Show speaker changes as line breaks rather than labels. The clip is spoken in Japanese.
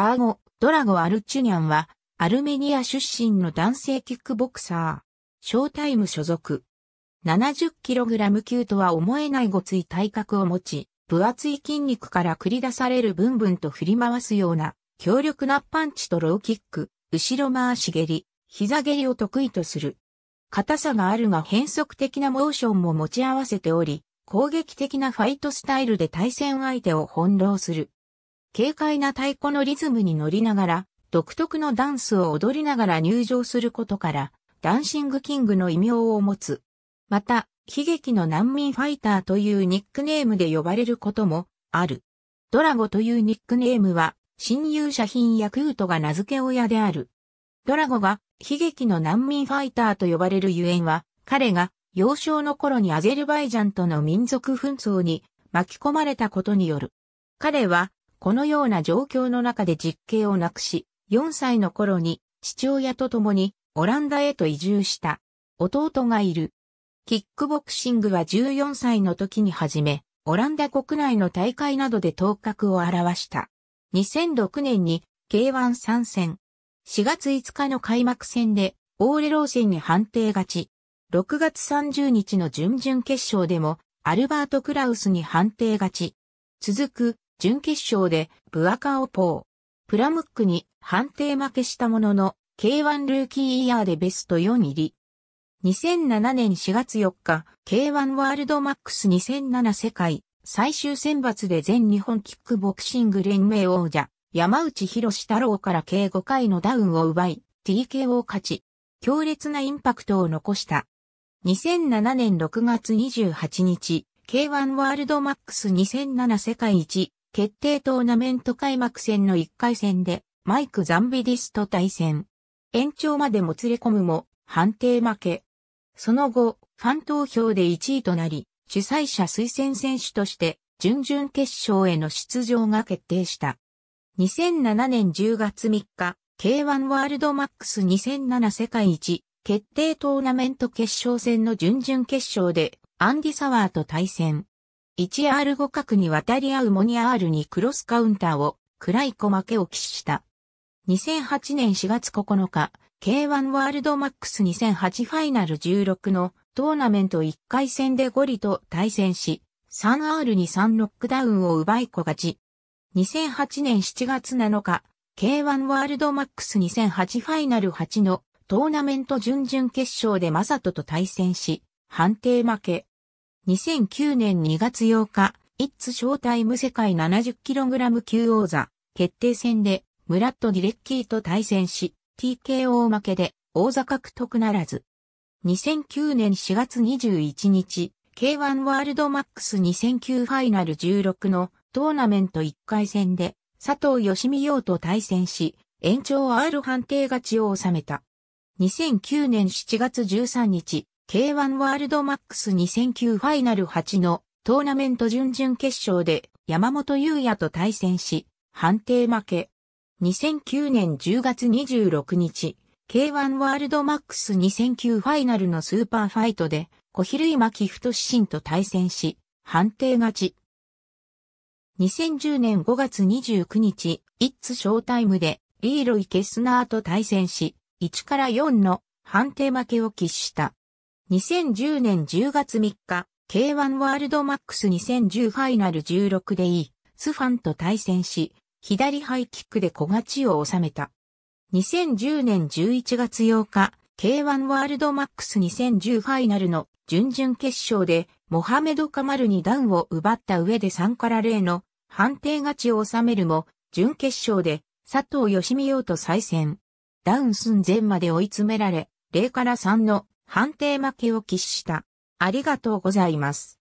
ガーゴ・ドラゴ・アルチュニャンは、アルメニア出身の男性キックボクサー。ショータイム所属。70kg 級とは思えないごつい体格を持ち、分厚い筋肉から繰り出されるブンブンと振り回すような、強力なパンチとローキック、後ろ回し蹴り、膝蹴りを得意とする。硬さがあるが変則的なモーションも持ち合わせており、攻撃的なファイトスタイルで対戦相手を翻弄する。軽快な太鼓のリズムに乗りながら、独特のダンスを踊りながら入場することから、ダンシングキングの異名を持つ。また、悲劇の難民ファイターというニックネームで呼ばれることもある。ドラゴというニックネームは、親友者品やクートが名付け親である。ドラゴが悲劇の難民ファイターと呼ばれるゆえんは、彼が幼少の頃にアゼルバイジャンとの民族紛争に巻き込まれたことによる。彼はこのような状況の中で実刑をなくし、4歳の頃に父親と共にオランダへと移住した弟がいる。キックボクシングは14歳の時に始め、オランダ国内の大会などで頭角を現した。2006年に K1 参戦。4月5日の開幕戦でオーレロー戦に判定勝ち。6月30日の準々決勝でもアルバート・クラウスに判定勝ち。続く準決勝でブアカオポー、プラムックに判定負けしたものの、K1 ルーキーイヤーでベスト4入り。2007年4月4日、K1 ワールドマックス2007世界最終選抜で全日本キックボクシング連盟王者、山内博士太郎から計5回のダウンを奪い、TK を勝ち、強烈なインパクトを残した。2007年6月28日、K1 ワールドマックス2007世界一決定トーナメント開幕戦の1回戦で、マイク・ザンビディスと対戦。延長までもつれ込むも、判定負け。その後、ファン投票で1位となり、主催者推薦選手として、準々決勝への出場が決定した。2007年10月3日、K1 ワールドマックス2007世界一決定トーナメント決勝戦の準々決勝で、アンディ・サワーと対戦。1R5 角に渡り合うモニアールにクロスカウンターを、暗い小負けを喫した。2008年4月9日、K1 ワールドマックス2008ファイナル16のトーナメント1回戦でゴリと対戦し、3R に3ロックダウンを奪い子勝ち。2008年7月7日、K1 ワールドマックス2008ファイナル8のトーナメント準々決勝でマサトと対戦し、判定負け。2009年2月8日、イッツショータイム世界 70kg 級王座決定戦でムラット・ディレッキーと対戦し、TKO 負けで王座獲得ならず。2009年4月21日、K1 ワールドマックス2009ファイナル16のトーナメント1回戦で佐藤義美洋と対戦し、延長 R 判定勝ちを収めた。2009年7月13日、K1 ワールドマックス2009ファイナル8のトーナメント準々決勝で山本優也と対戦し、判定負け。2009年10月26日、K1 ワールドマックス2009ファイナルのスーパーファイトで、小比類巻太進と対戦し、判定勝ち。2010年5月29日、イッツショータイムで、リーロイ・ケスナーと対戦し、1から4の判定負けを喫した。2010年10月3日、K1 ワールドマックス2010ファイナル16で E、スファンと対戦し、左ハイキックで小勝ちを収めた。2010年11月8日、K1 ワールドマックス2010ファイナルの準々決勝で、モハメド・カマルにダウンを奪った上で3から0の判定勝ちを収めるも、準決勝で佐藤義美洋と再戦。ダウン寸前まで追い詰められ、0から3の判定負けを喫した。ありがとうございます。